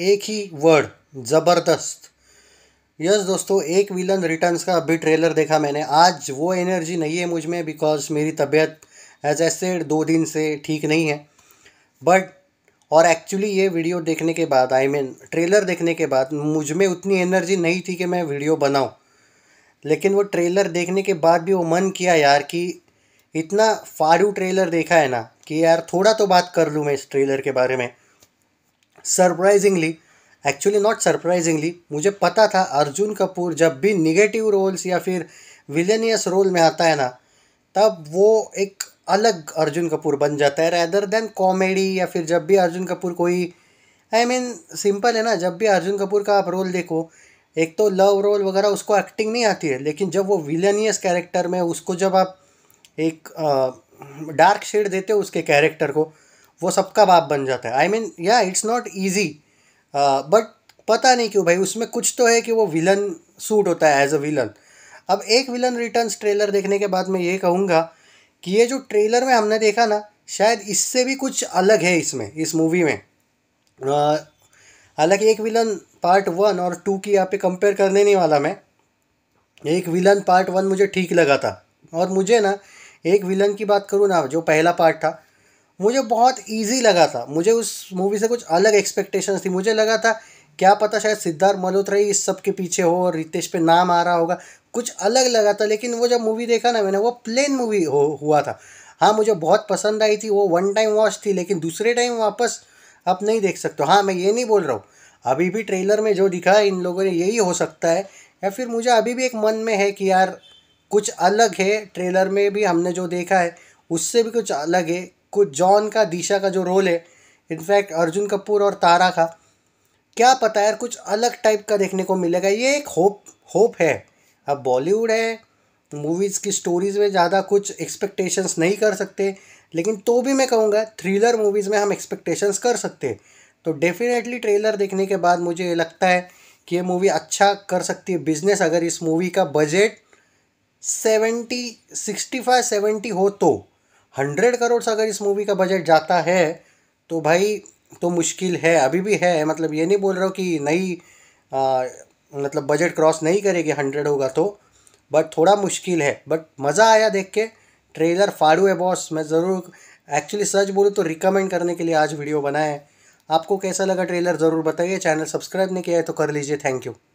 एक ही वर्ड ज़बरदस्त यस yes, दोस्तों एक विलन रिटर्न्स का अभी ट्रेलर देखा मैंने आज वो एनर्जी नहीं है मुझ में बिकॉज मेरी तबीयत एज ए सेड दो दिन से ठीक नहीं है बट और एक्चुअली ये वीडियो देखने के बाद I I mean mean, trailer देखने के बाद मुझ में उतनी एनर्जी नहीं थी कि मैं वीडियो बनाऊँ लेकिन वो ट्रेलर देखने के बाद भी वो मन किया यार कि इतना फाड़ू ट्रेलर देखा है ना कि यार थोड़ा तो बात कर लूँ मैं इस ट्रेलर के बारे में सरप्राइजिंगली एक्चुअली नॉट सरप्राइजिंगली मुझे पता था अर्जुन कपूर जब भी निगेटिव रोल्स या फिर विलेनियस रोल में आता है ना तब वो एक अलग अर्जुन कपूर बन जाता है रैदर देन कॉमेडी या फिर जब भी अर्जुन कपूर कोई आई मीन सिंपल है ना जब भी अर्जुन कपूर का आप रोल देखो एक तो लव रोल वगैरह उसको एक्टिंग नहीं आती है लेकिन जब वो विलेनियस कैरेक्टर में उसको जब आप एक डार्क शेड देते हो उसके कैरेक्टर को वो सबका बाप बन जाता है आई मीन या इट्स नॉट ईजी बट पता नहीं क्यों भाई उसमें कुछ तो है कि वो विलन सूट होता है एज अ विलन अब एक विलन रिटर्न ट्रेलर देखने के बाद मैं ये कहूँगा कि ये जो ट्रेलर में हमने देखा ना शायद इससे भी कुछ अलग है इसमें इस मूवी में uh, हालांकि एक विलन पार्ट वन और टू की यहाँ पे कंपेयर करने नहीं वाला मैं एक विलन पार्ट वन मुझे ठीक लगा था और मुझे ना एक विलन की बात करूँ ना जो पहला पार्ट था मुझे बहुत ईजी लगा था मुझे उस मूवी से कुछ अलग एक्सपेक्टेशन थी मुझे लगा था क्या पता शायद सिद्धार्थ मल्होत्रा ही इस सब के पीछे हो और रितेश पे नाम आ रहा होगा कुछ अलग लगा था लेकिन वो जब मूवी देखा ना मैंने वो प्लेन मूवी हो हुआ था हाँ मुझे बहुत पसंद आई थी वो वन टाइम वॉच थी लेकिन दूसरे टाइम वापस आप नहीं देख सकते हाँ मैं ये नहीं बोल रहा हूँ अभी भी ट्रेलर में जो दिखा है इन लोगों ने यही हो सकता है या फिर मुझे अभी भी एक मन में है कि यार कुछ अलग है ट्रेलर में भी हमने जो देखा है उससे भी कुछ अलग है को जॉन का दिशा का जो रोल है इनफैक्ट अर्जुन कपूर और तारा का क्या पता यार कुछ अलग टाइप का देखने को मिलेगा ये एक होप होप है अब बॉलीवुड है मूवीज़ की स्टोरीज़ में ज़्यादा कुछ एक्सपेक्टेशंस नहीं कर सकते लेकिन तो भी मैं कहूँगा थ्रिलर मूवीज़ में हम एक्सपेक्टेशंस कर सकते तो डेफिनेटली ट्रेलर देखने के बाद मुझे ये लगता है कि ये मूवी अच्छा कर सकती है बिजनेस अगर इस मूवी का budget seventy sixty five seventy हो तो हंड्रेड करोड़ अगर इस मूवी का बजट जाता है तो भाई तो मुश्किल है अभी भी है मतलब ये नहीं बोल रहा हूँ कि नई मतलब बजट क्रॉस नहीं करेगी हंड्रेड होगा तो बट थोड़ा मुश्किल है बट मज़ा आया देख के ट्रेलर फाड़ू है बॉस मैं ज़रूर एक्चुअली सच बोलूँ तो रिकमेंड करने के लिए आज वीडियो बनाए आपको कैसा लगा ट्रेलर ज़रूर बताइए चैनल सब्सक्राइब नहीं किया है तो कर लीजिए थैंक यू